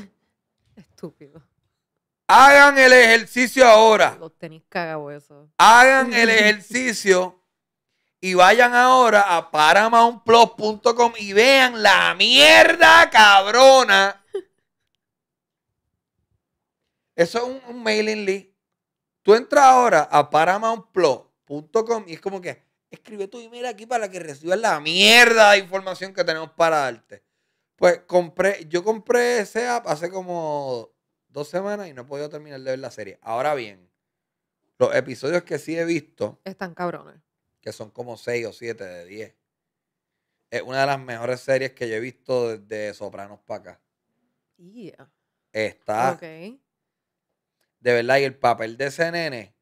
Estúpido. Hagan el ejercicio ahora. Los tenéis cagabuesos Hagan el ejercicio y vayan ahora a paramountplus.com y vean la mierda cabrona. Eso es un, mailing list. Tú entras ahora a Paramount y es como que escribe y mira aquí para que recibas la mierda de información que tenemos para darte. Pues compré, yo compré ese app hace como dos semanas y no he podido terminar de ver la serie. Ahora bien, los episodios que sí he visto. Están cabrones. Que son como seis o siete de diez Es una de las mejores series que yo he visto desde Sopranos para acá. Yeah. Está. Ok. De verdad, y el papel de ese nene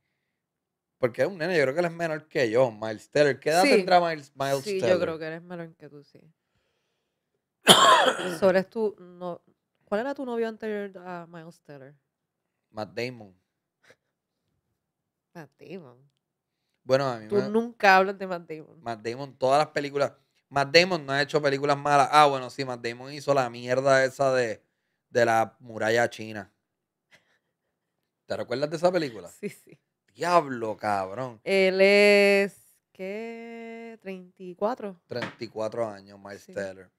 porque es un nene, yo creo que él es menor que yo, Miles Teller. ¿Qué edad tendrá Miles, Miles Teller? Sí, yo creo que eres menor que tú, sí. Sobre tu, ¿Cuál era tu novio anterior a Miles Teller? Matt Damon. Matt Damon. Bueno, a mí Tú nunca hablas de Matt Damon. Matt Damon, todas las películas. Matt Damon no ha hecho películas malas. Ah, bueno, sí, Matt Damon hizo la mierda esa de, de la muralla china. ¿Te recuerdas de esa película? Sí, sí. Diablo, cabrón. Él es, ¿qué? 34. 34 años, Miles Teller.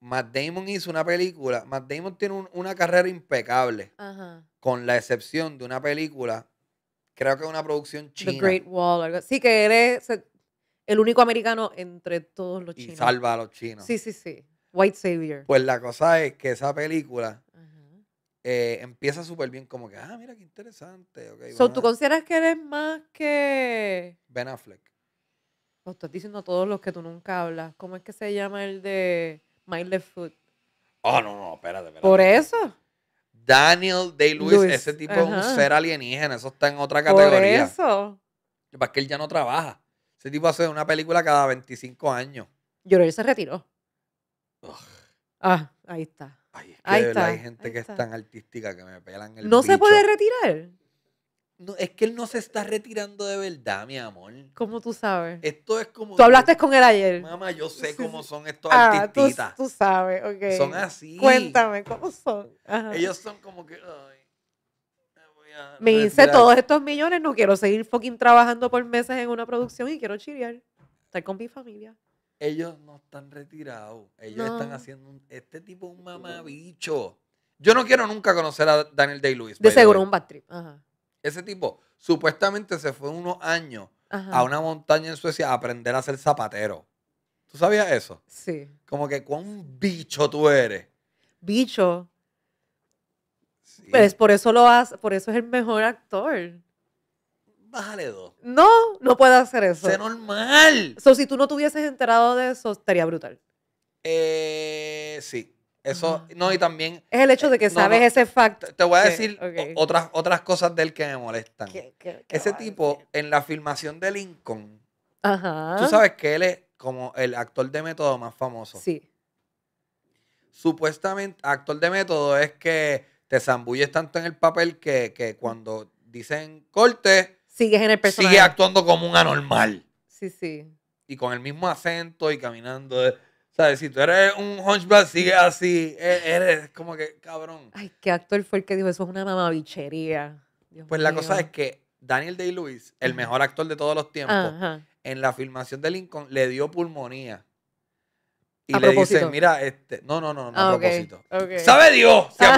Matt Damon hizo una película. Matt Damon tiene una carrera impecable. Ajá. Con la excepción de una película, creo que es una producción china. The Great Wall. Sí, que eres el único americano entre todos los chinos. Y salva a los chinos. Sí, sí, sí. White Savior. Pues la cosa es que esa película eh, empieza súper bien, como que, ah, mira qué interesante. ¿Tú consideras que eres más que. Ben Affleck. Lo estás diciendo todos los que tú nunca hablas. ¿Cómo es que se llama el de My Left Foot? Oh, no, no, espérate, espérate. ¿Por eso? Daniel Day-Lewis, ese tipo es un ser alienígena, eso está en otra categoría. ¿Por eso? Para que él ya no trabaja. Ese tipo hace una película cada 25 años. Yo creo que se retiró. Ah, ahí está hay gente que es tan artística que me pelan el ¿No se puede retirar? No, es que él no se está retirando de verdad, mi amor. ¿Cómo tú sabes? Esto es como... Tú hablaste con él ayer. Mamá, yo sé cómo son estos ah, Tú, sabes, ok. Son así. Cuéntame, ¿cómo son? Ellos son como que... me hice todos estos millones, no quiero seguir fucking trabajando por meses en una producción y quiero chilear. Estar con mi familia ellos no están retirados. Ellos están haciendo este tipo un mamabicho. Yo no quiero nunca conocer a Daniel Day-Lewis. De seguro, un back Ese tipo supuestamente se fue unos años a una montaña en Suecia a aprender a ser zapatero. ¿Tú sabías eso? Sí. Como que cuán bicho tú eres. Bicho. Pues, por eso lo hace, por eso es el mejor actor bájale dos. No, no puede hacer eso. ¡Es normal. So, si tú no te hubieses enterado de eso, estaría brutal. Eh, sí. Eso, no, y también. Es el hecho de que eh, sabes ese facto. Te, voy a decir Otras, otras cosas del que me molestan. ese tipo, en la filmación de Lincoln, tú sabes que él es como el actor de método más famoso. Sí. Supuestamente, actor de método es que te zambulles tanto en el papel que, que cuando dicen corte, Sigues en el Sigue actuando como un anormal. Sí, sí. Y con el mismo acento y caminando. De... ¿Sabes? Si tú eres un hunchback, sigue así. E-, eres como que, cabrón. Ay, qué actor fue el que dijo eso es una mamabichería. pues la cosa es que Daniel Day-Lewis, el mejor actor de todos los tiempos, en la filmación de Lincoln le dio pulmonía. Y le propósito. mira, este. No, no, no, no, a ah, propósito. ¿Sabe Dios? Sí, a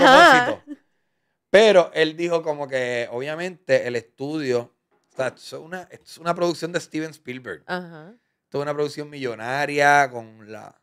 propósito. Pero él dijo como que, obviamente, el estudio es una, es una producción de Steven Spielberg. Ajá. una producción millonaria con la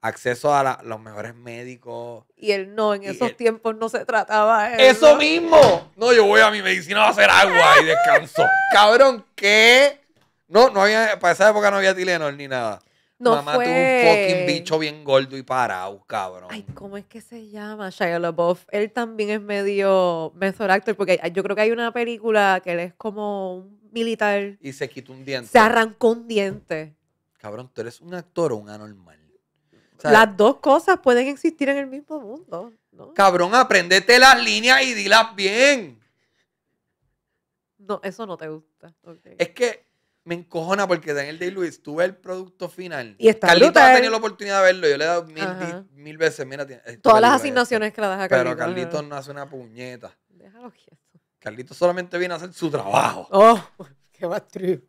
acceso a los mejores médicos. Y él no, en esos tiempos no se trataba eso. mismo! No, yo voy a mi medicina a hacer agua y descanso. Cabrón, ¿qué? No, no había, para esa época no había Tylenol ni nada. Mamá tuvo un fucking bicho bien gordo y parado, cabrón. Ay, ¿cómo es que se llama? Shia LaBeouf. Él también es medio mejor actor, porque yo creo que hay una película que él es como militar. Y se quitó un diente. Se arrancó un diente. Cabrón, tú eres un actor o un anormal. Las dos cosas pueden existir en el mismo mundo. Cabrón, aprendete las líneas y dilas bien. No, eso no te gusta. Es que me encojona porque Daniel Day-Lewis tuve el producto final. Y está Carlito ha tenido la oportunidad de verlo. Yo le he dado mil, veces. Mira, Todas las asignaciones que le das a Pero Carlito no hace una puñeta. Déjalo quieto. Carlito solamente viene a hacer su trabajo. Oh, qué más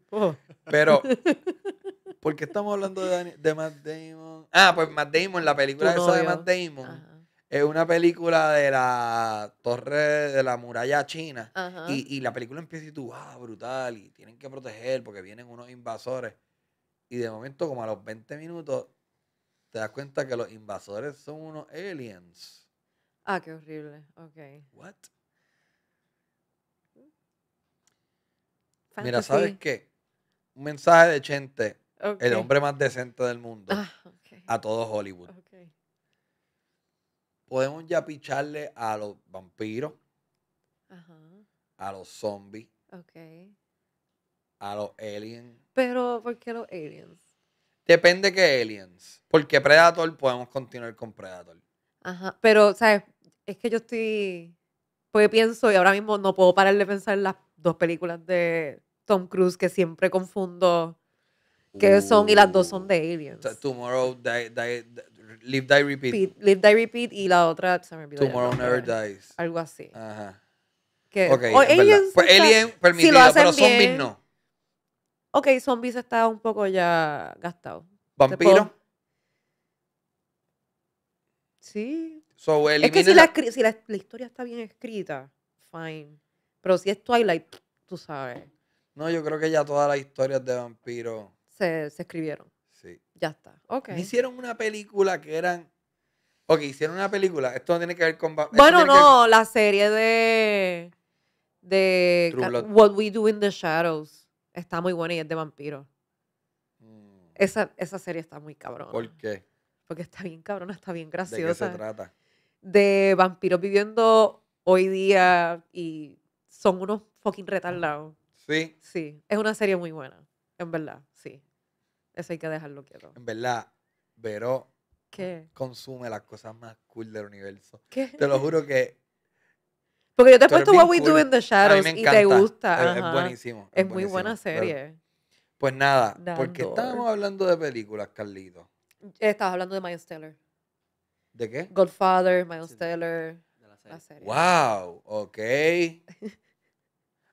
oh. Pero, ¿por qué estamos hablando de, Matt Damon? Ah, pues Matt Damon, la película esa de Matt Damon. Es una película de la torre de la muralla china. Y, la película empieza y tú, ah, brutal. Y tienen que proteger porque vienen unos invasores. Y de momento, como a los 20 minutos, te das cuenta que los invasores son unos aliens. Ah, qué horrible. Ok. What? Mira, ¿sabes qué? Un mensaje de Chente, el hombre más decente del mundo, ah, a todo Hollywood. Podemos ya picharle a los vampiros, a los zombies, a los aliens. Pero, ¿por qué los aliens? Depende qué aliens. Porque Predator podemos continuar con Predator. Ajá. Pero, ¿sabes? Es que yo estoy. Porque pienso y ahora mismo no puedo parar de pensar en las dos películas de Tom Cruise que siempre confundo que son y las dos son uh, de Aliens. Tomorrow die, die, Live Die Repeat. live Die Repeat y la otra Tomorrow Never Dies. Algo así. Ajá. Que, Aliens pues Alien permitida, si pero bien, zombies no. Ok, zombies está un poco ya gastado. ¿Vampiro? Sí. es que si la, si la historia está bien escrita, fine. Pero si es Twilight, tú sabes. No, yo creo que ya todas las historias de vampiros se, escribieron. Sí. Ya está. Ok. Hicieron una película que eran. Ok, hicieron una película. Esto no tiene que ver con. Bueno, no, la serie de. De. What We Do in the Shadows. Está muy buena y es de vampiros. Mm. Esa, esa serie está muy cabrona. ¿Por qué? Porque está bien cabrona, está bien graciosa. ¿De qué se trata? De vampiros viviendo hoy día y son unos fucking retardados. Sí. Sí, es una serie muy buena, en verdad, sí. Eso hay que dejarlo quieto. En verdad, pero ¿Qué? consume las cosas más cool del universo. ¿Qué? Te lo juro que... Porque yo te he puesto What We Do in the Shadows y te gusta. Es, buenísimo. Es, muy buena serie. pues nada, porque estábamos hablando de películas, Carlito. Estabas hablando de Miles Teller. ¿De qué? Godfather, Miles la serie. Wow, ok.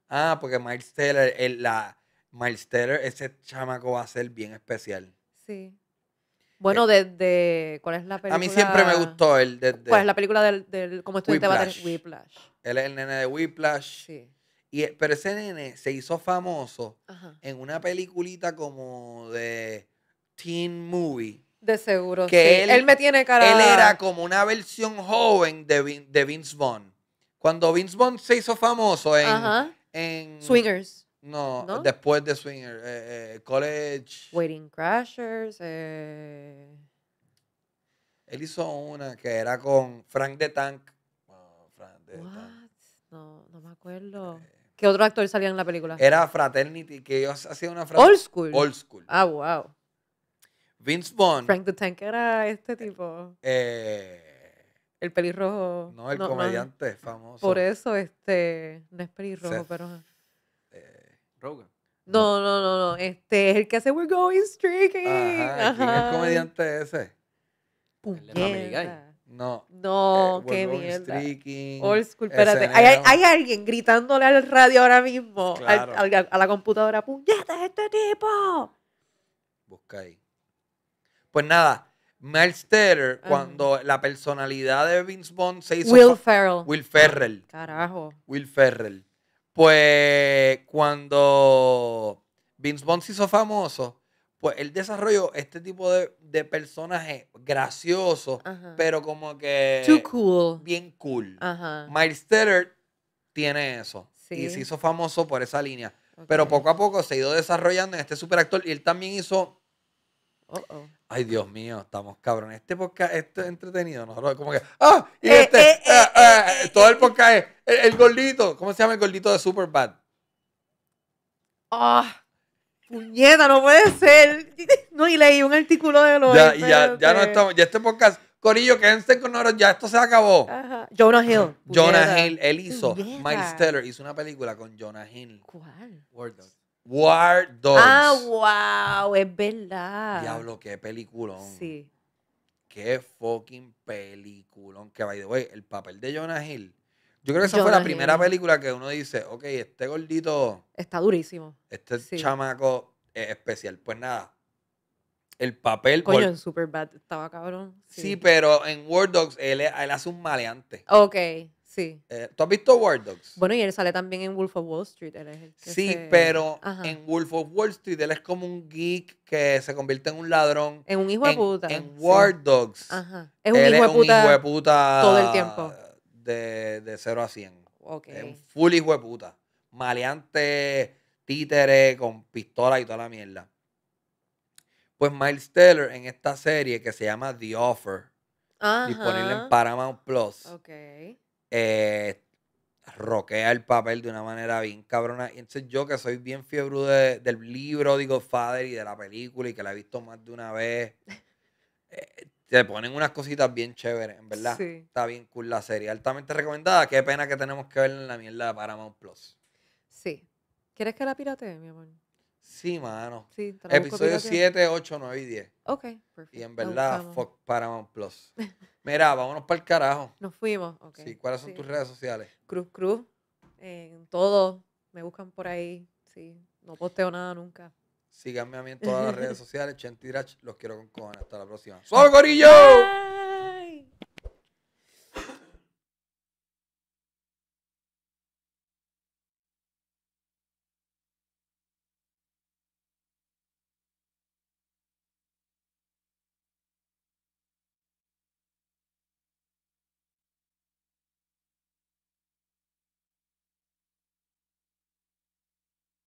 Ah, porque Miles Teller, Miles Teller, ese chamaco va a ser bien especial. Sí. Bueno, desde. Eh, ¿Cuál es la película? A mí siempre me gustó el. ¿Cuál es la película del. del como estudiante va Whiplash? Él es el nene de Whiplash. Sí. Y, eh, pero ese nene se hizo famoso en una peliculita como de teen movie. De seguro. Que él, me tiene cara. Él era como una versión joven de, Vince Vaughn. Cuando Vince Vaughn se hizo famoso en, Ajá. Swingers. No, después de Swingers. Eh, eh, college. Waiting Crashers. Eh... Él hizo una que era con Frank de Tank. Frank de What? No, no me acuerdo. Eh, ¿Qué otro actor salía en la película? Era Fraternity, que ellos hacían una frase. Old School. Old School. Ah, wow. Vince Vaughn. Frank the Tank era este tipo. Eh... El pelirrojo. No, el comediante es famoso. Por eso, este, no es pelirrojo, pero. Eh, Rogan. No, no, no, no. Este es el que hace We're Going Streaking. Ajá, ¿Quién es el comediante ese? No. No, eh, qué mierda. Streaking, Old espérate. ¿Hay, hay, alguien gritándole al radio ahora mismo, claro. a la computadora, puñeta, este tipo. Busca ahí. Pues nada, Miles cuando la personalidad de Vince Bond se hizo. Will Ferrell. Will Ferrell. Carajo. Will Ferrell. Pues cuando Vince Bond se hizo famoso, pues él desarrolló este tipo de, personaje gracioso, pero como que. Too cool. Bien cool. Miles tiene eso. Sí. Y se hizo famoso por esa línea. Pero poco a poco se ha ido desarrollando en este superactor y él también hizo. Uh -oh. Ay, Dios mío, estamos cabrón. Este podcast, esto es entretenido. Nosotros como que, eh, ¡ah! Y eh, este, eh, todo el podcast es el, gordito. ¿Cómo se llama el gordito de Superbad? ¡Ah! puñeta, no puede ser. No, y leí un artículo de los... Ya, este ya, ya no estamos, ya este podcast, Corillo, quédense con nosotros, ya esto se acabó. Jonah Hill. Jonah Hill, él hizo, Mike Miles Teller hizo una película con Jonah Hill. ¿Cuál? Word War ah, Dogs. Ah, wow, es verdad. Diablo, qué peliculón. Sí. Qué fucking peliculón. Que by the el papel de Jonah Hill. Yo creo que esa fue la primera película que uno dice, ok, este gordito. Está durísimo. Este chamaco especial. Pues nada. El papel. Coño, en Superbad estaba cabrón. Sí. pero en War Dogs él, él hace un maleante. Ok. Sí. Eh, ¿Tú has visto War Dogs? Bueno, y él sale también en Wolf of Wall Street. Él sí, pero en Wolf of Wall Street él es como un geek que se convierte en un ladrón. En un hijo de puta. En, Ward Dogs. Ajá. Es un él hijo de puta. un hijo de puta. Todo el tiempo. De, de 0 a 100. Es un full hijo de puta. Maleante, títere, con pistola y toda la mierda. Pues Miles Teller en esta serie que se llama The Offer, disponible en Paramount Plus. Ok. Eh, roquea el papel de una manera bien cabrona. Y entonces yo que soy bien fiebre del libro, digo, Father, y de la película, y que la he visto más de una vez, eh, te ponen unas cositas bien chéveres, en verdad. Está bien cool la serie. Altamente recomendada. Qué pena que tenemos que verla en la mierda de Paramount Plus. Sí. ¿Quieres que la piratee, mi amor? Sí, mano. Sí, Episodio 7, 8, 9 y 10. Ok, perfecto. Y en verdad, fuck Paramount Plus. Mira, vámonos para el carajo. Nos fuimos, ok. ¿cuáles son tus redes sociales? Cruz Cruz, en todo, me buscan por ahí, sí, no posteo nada nunca. Síganme a mí en todas las redes sociales, Chentirach, los quiero con Hasta la próxima. ¡Soy Gorillo!